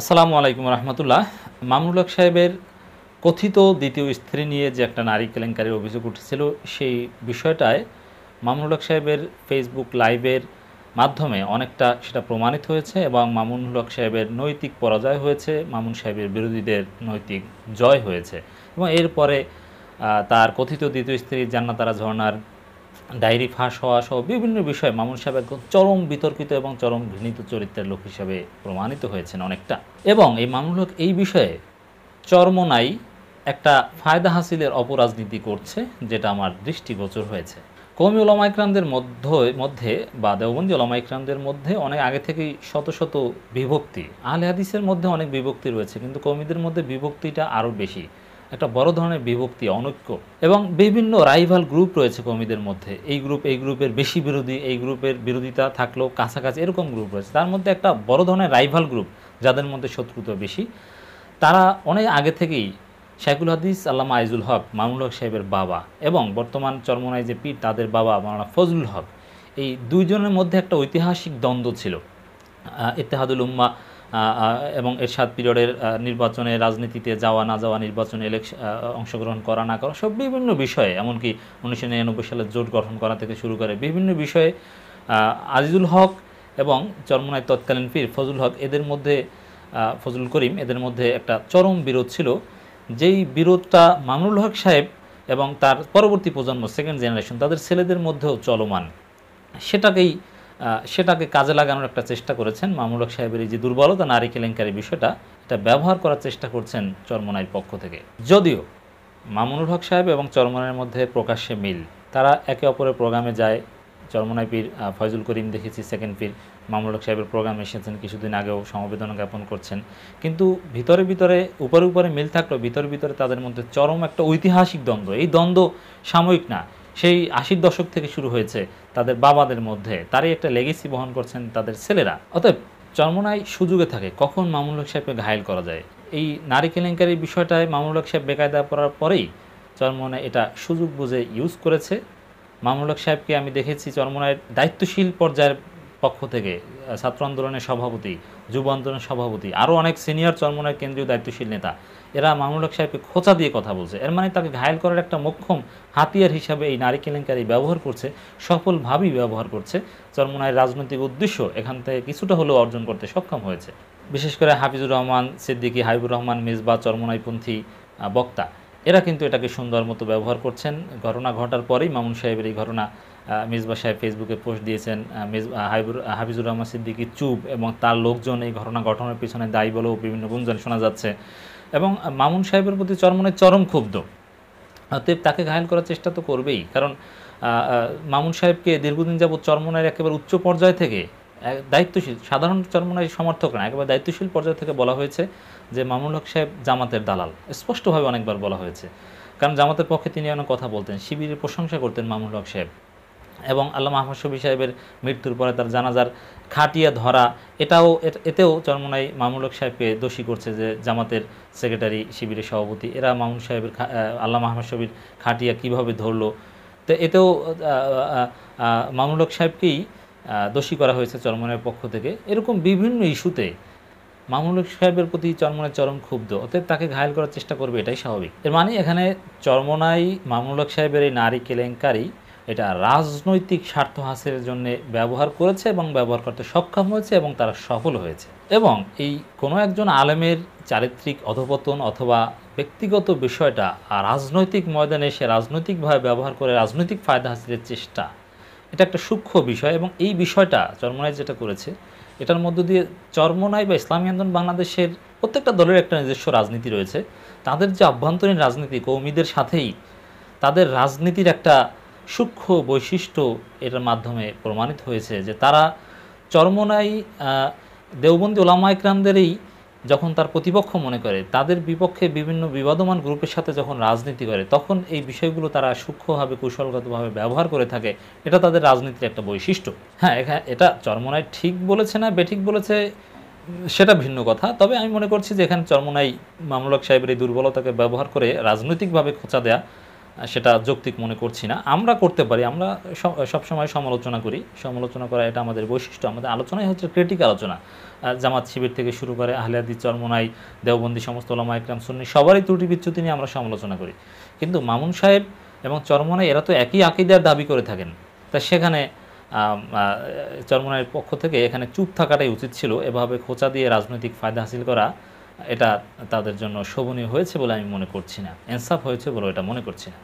আসসালামু আলাইকুম রহমতুল্লাহ মামুল হক সাহেবের কথিত দ্বিতীয় স্ত্রী নিয়ে যে একটা নারী কেলেঙ্কারির অভিযোগ উঠেছিল সেই বিষয়টায় মামুল হক সাহেবের ফেসবুক লাইভের মাধ্যমে অনেকটা সেটা প্রমাণিত হয়েছে এবং মামুনুল হক সাহেবের নৈতিক পরাজয় হয়েছে মামুন সাহেবের বিরোধীদের নৈতিক জয় হয়েছে এবং এরপরে তার কথিত দ্বিতীয় স্ত্রী জান্নাতারা ঝর্নার ডায়েরি ফাঁস হওয়া সহ বিভিন্ন বিষয়ে মামুন সাহেব একজন চরম বিতর্কিত এবং চরম ঘৃণিত চরিত্রের লোক হিসেবে প্রমাণিত হয়েছেন অনেকটা এবং এই মামুন লোক এই বিষয়ে চরমনাই একটা ফায়দা হাসিলের অপরাজনীতি করছে যেটা আমার দৃষ্টিগোচর হয়েছে কৌমি ওলামাইকরামদের মধ্যে মধ্যে বা দেওবন্দি ওলামাইকরামদের মধ্যে অনেক আগে থেকেই শত শত বিভক্তি আহলে হাদিসের মধ্যে অনেক বিভক্তি রয়েছে কিন্তু কৌমিদের মধ্যে বিভক্তিটা আরও বেশি একটা বড় ধরনের বিভক্তি অনৈক্য এবং বিভিন্ন রাইভাল গ্রুপ রয়েছে কর্মীদের মধ্যে এই গ্রুপ এই গ্রুপের বেশি বিরোধী এই গ্রুপের বিরোধিতা থাকলেও কাছাকাছি এরকম গ্রুপ রয়েছে তার মধ্যে একটা বড় ধরনের রাইভাল গ্রুপ যাদের মধ্যে শত্রুতা বেশি তারা অনেক আগে থেকেই শাইকুল হাদিস আল্লামা আইজুল হক মামুল হক সাহেবের বাবা এবং বর্তমান চরমনায় যে পীর তাদের বাবা মানা ফজলুল হক এই দুইজনের মধ্যে একটা ঐতিহাসিক দ্বন্দ্ব ছিল ইত্তেহাদুল উম্মা এবং এরশাদ পিরিয়ডের নির্বাচনে রাজনীতিতে যাওয়া না যাওয়া নির্বাচনে ইলেকশন অংশগ্রহণ করা না করা সব বিভিন্ন বিষয়ে এমনকি উনিশশো নিরানব্বই সালে জোট গঠন করা থেকে শুরু করে বিভিন্ন বিষয়ে আজিজুল হক এবং চরমনায় তৎকালীন পীর ফজুল হক এদের মধ্যে ফজল করিম এদের মধ্যে একটা চরম বিরোধ ছিল যেই বিরোধটা মামুনুল হক সাহেব এবং তার পরবর্তী প্রজন্ম সেকেন্ড জেনারেশন তাদের ছেলেদের মধ্যেও চলমান সেটাকেই সেটাকে কাজে লাগানোর একটা চেষ্টা করেছেন মামুলক সাহেবের এই যে দুর্বলতা নারী কেলেঙ্কারি বিষয়টা এটা ব্যবহার করার চেষ্টা করছেন চরমনাইয়ের পক্ষ থেকে যদিও মামুনুল হক সাহেব এবং চরমনাইয়ের মধ্যে প্রকাশ্যে মিল তারা একে অপরের প্রোগ্রামে যায় চরমনাই পীর ফয়জুল করিম দেখেছি সেকেন্ড পীর মামুল হক সাহেবের প্রোগ্রামে এসেছেন কিছুদিন আগেও সমবেদনা জ্ঞাপন করছেন কিন্তু ভিতরে ভিতরে উপরে উপরে মিল থাকলেও ভিতরে ভিতরে তাদের মধ্যে চরম একটা ঐতিহাসিক দ্বন্দ্ব এই দ্বন্দ্ব সাময়িক না সেই আশির দশক থেকে শুরু হয়েছে তাদের বাবাদের মধ্যে তারই একটা লেগেসি বহন করছেন তাদের ছেলেরা অতএব চর্মনায় সুযোগে থাকে কখন মামুল সাহেবকে ঘায়েল করা যায় এই নারী কেলেঙ্কারির বিষয়টায় মামুল সাহেব বেকায়দা করার পরেই চর্মনায় এটা সুযোগ বুঝে ইউজ করেছে মামুল সাহেবকে আমি দেখেছি চর্মনায় দায়িত্বশীল পর্যায়ের পক্ষ থেকে ছাত্র আন্দোলনের সভাপতি যুব আন্দোলনের সভাপতি আরও অনেক সিনিয়র চরমনের কেন্দ্রীয় দায়িত্বশীল নেতা এরা মামুন হক সাহেবকে খোঁচা দিয়ে কথা বলছে এর মানে তাকে ঘায়ল করার একটা মোক্ষম হাতিয়ার হিসাবে এই নারী কেলেঙ্কারি ব্যবহার করছে সফলভাবেই ব্যবহার করছে চরমনায়ের রাজনৈতিক উদ্দেশ্য এখান থেকে কিছুটা হলেও অর্জন করতে সক্ষম হয়েছে বিশেষ করে হাফিজুর রহমান সিদ্দিকী হাবিবুর রহমান মিসবা চরমনাইপন্থী বক্তা এরা কিন্তু এটাকে সুন্দর মতো ব্যবহার করছেন ঘটনা ঘটার পরেই মামুন সাহেবের এই ঘটনা মিসবা সাহেব ফেসবুকে পোস্ট দিয়েছেন হাফিজুর রহমান সিদ্দিকি চুপ এবং তার লোকজন এই ঘটনা ঘটনার পিছনে দায়ী বলেও বিভিন্ন গুঞ্জন শোনা যাচ্ছে এবং মামুন সাহেবের প্রতি চরমনে চরম ক্ষুব্ধ অতএব তাকে ঘায়ল করার চেষ্টা তো করবেই কারণ মামুন সাহেবকে দীর্ঘদিন যাবৎ চরমনের একেবারে উচ্চ পর্যায় থেকে দায়িত্বশীল সাধারণ চরমনায় সমর্থক না একেবারে দায়িত্বশীল পর্যায় থেকে বলা হয়েছে যে মামুন হক সাহেব জামাতের দালাল স্পষ্টভাবে অনেকবার বলা হয়েছে কারণ জামাতের পক্ষে তিনি অনেক কথা বলতেন শিবিরের প্রশংসা করতেন মামুন হক সাহেব এবং আল্লাহ মাহমুদ শফি সাহেবের মৃত্যুর পরে তার জানাজার খাটিয়া ধরা এটাও এতেও চরমনাই মামুন হক সাহেবকে দোষী করছে যে জামাতের সেক্রেটারি শিবিরের সভাপতি এরা মামুন সাহেবের আল্লাহ মাহমুদ শফির খাটিয়া কিভাবে ধরল তো এতেও মামুন হক সাহেবকেই দোষী করা হয়েছে চরমনের পক্ষ থেকে এরকম বিভিন্ন ইস্যুতে মামুন সাহেবের প্রতি চরমনের চরম ক্ষুব্ধ অতএব তাকে ঘায়ল করার চেষ্টা করবে এটাই স্বাভাবিক এর মানে এখানে চরমনাই মামুনুল্লাহ সাহেবের এই নারী কেলেঙ্কারি এটা রাজনৈতিক স্বার্থ হাসিলের জন্য ব্যবহার করেছে এবং ব্যবহার করতে সক্ষম হয়েছে এবং তারা সফল হয়েছে এবং এই কোনো একজন আলেমের চারিত্রিক অধপতন অথবা ব্যক্তিগত বিষয়টা রাজনৈতিক ময়দানে সে রাজনৈতিকভাবে ব্যবহার করে রাজনৈতিক ফায়দা হাসিলের চেষ্টা এটা একটা সূক্ষ্ম বিষয় এবং এই বিষয়টা চর্মনায় যেটা করেছে এটার মধ্য দিয়ে চর্মনাই বা ইসলামী আন্দোলন বাংলাদেশের প্রত্যেকটা দলের একটা নিজস্ব রাজনীতি রয়েছে তাদের যে আভ্যন্তরীণ রাজনীতি কৌমিদের সাথেই তাদের রাজনীতির একটা সূক্ষ্ম বৈশিষ্ট্য এটার মাধ্যমে প্রমাণিত হয়েছে যে তারা চর্মনাই দেওবন্দি ওলামা ইকরামদের এই যখন তার প্রতিপক্ষ মনে করে তাদের বিপক্ষে বিভিন্ন বিবাদমান গ্রুপের সাথে যখন রাজনীতি করে তখন এই বিষয়গুলো তারা সূক্ষ্মভাবে কৌশলগতভাবে ব্যবহার করে থাকে এটা তাদের রাজনীতির একটা বৈশিষ্ট্য হ্যাঁ এটা চরমনায় ঠিক বলেছে না বেঠিক বলেছে সেটা ভিন্ন কথা তবে আমি মনে করছি যে এখানে চরমনাই মামলক সাহেবের এই দুর্বলতাকে ব্যবহার করে রাজনৈতিকভাবে খোঁচা দেয়া সেটা যৌক্তিক মনে করছি না আমরা করতে পারি আমরা সবসময় সমালোচনা করি সমালোচনা করা এটা আমাদের বৈশিষ্ট্য আমাদের আলোচনাই হচ্ছে ক্রিটিক আলোচনা জামাত শিবির থেকে শুরু করে আহলেদি চরমোনাই দেওবন্দি সমস্ত ওলামা ইকরাম সুন্নি সবারই ত্রুটি বিচ্যুতি নিয়ে আমরা সমালোচনা করি কিন্তু মামুন সাহেব এবং চরমোনাই এরা তো একই আকিদার দাবি করে থাকেন তা সেখানে চরমোনাইয়ের পক্ষ থেকে এখানে চুপ থাকাটাই উচিত ছিল এভাবে খোঁচা দিয়ে রাজনৈতিক ফায়দা হাসিল করা এটা তাদের জন্য শোভনীয় হয়েছে বলে আমি মনে করছি না এনসাফ হয়েছে বলে এটা মনে করছি না